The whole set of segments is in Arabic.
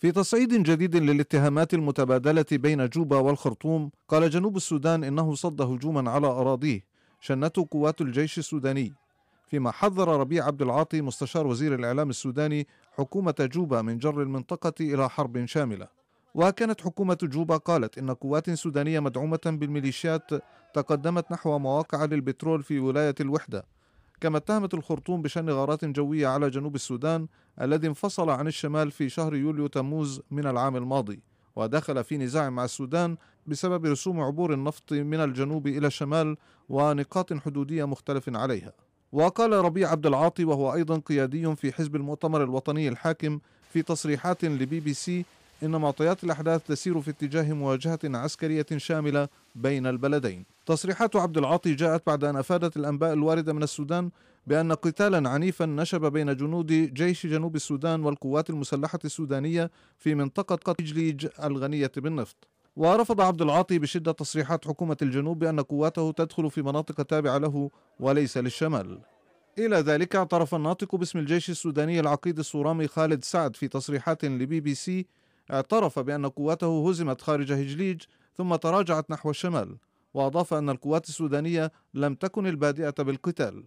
في تصعيد جديد للاتهامات المتبادلة بين جوبا والخرطوم قال جنوب السودان إنه صد هجوما على أراضيه شنته قوات الجيش السوداني فيما حذر ربيع عبد العاطي مستشار وزير الإعلام السوداني حكومة جوبا من جر المنطقة إلى حرب شاملة وكانت حكومة جوبا قالت إن قوات سودانية مدعومة بالميليشيات تقدمت نحو مواقع للبترول في ولاية الوحدة كما اتهمت الخرطوم بشن غارات جوية على جنوب السودان الذي انفصل عن الشمال في شهر يوليو تموز من العام الماضي ودخل في نزاع مع السودان بسبب رسوم عبور النفط من الجنوب إلى الشمال ونقاط حدودية مختلف عليها وقال ربيع عبد العاطي وهو أيضا قيادي في حزب المؤتمر الوطني الحاكم في تصريحات لبي بي سي إن معطيات الأحداث تسير في اتجاه مواجهة عسكرية شاملة بين البلدين تصريحات عبد العاطي جاءت بعد أن أفادت الأنباء الواردة من السودان بأن قتالا عنيفا نشب بين جنود جيش جنوب السودان والقوات المسلحة السودانية في منطقة قتلج الغنية بالنفط ورفض عبد العاطي بشدة تصريحات حكومة الجنوب بأن قواته تدخل في مناطق تابعة له وليس للشمال إلى ذلك اعترف الناطق باسم الجيش السوداني العقيد الصورامي خالد سعد في تصريحات لبي بي سي اعترف بأن قواته هزمت خارج هجليج ثم تراجعت نحو الشمال وأضاف أن القوات السودانية لم تكن البادئة بالقتال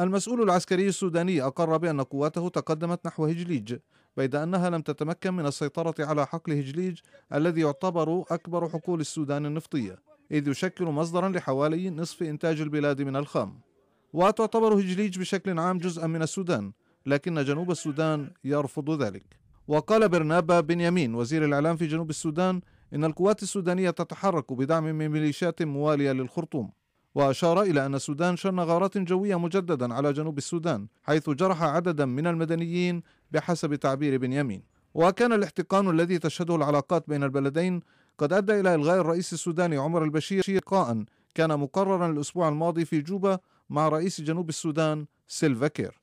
المسؤول العسكري السوداني أقر بأن قواته تقدمت نحو هجليج بيد أنها لم تتمكن من السيطرة على حقل هجليج الذي يعتبر أكبر حقول السودان النفطية إذ يشكل مصدرا لحوالي نصف إنتاج البلاد من الخام وتعتبر هجليج بشكل عام جزءا من السودان لكن جنوب السودان يرفض ذلك وقال برنابا بنيامين وزير الإعلام في جنوب السودان إن القوات السودانية تتحرك بدعم من ميليشيات موالية للخرطوم وأشار إلى أن السودان شن غارات جوية مجددا على جنوب السودان حيث جرح عددا من المدنيين بحسب تعبير بنيامين وكان الاحتقان الذي تشهده العلاقات بين البلدين قد أدى إلى إلغاء الرئيس السوداني عمر البشير لقاء كان مقررا الأسبوع الماضي في جوبا مع رئيس جنوب السودان سيلفا كير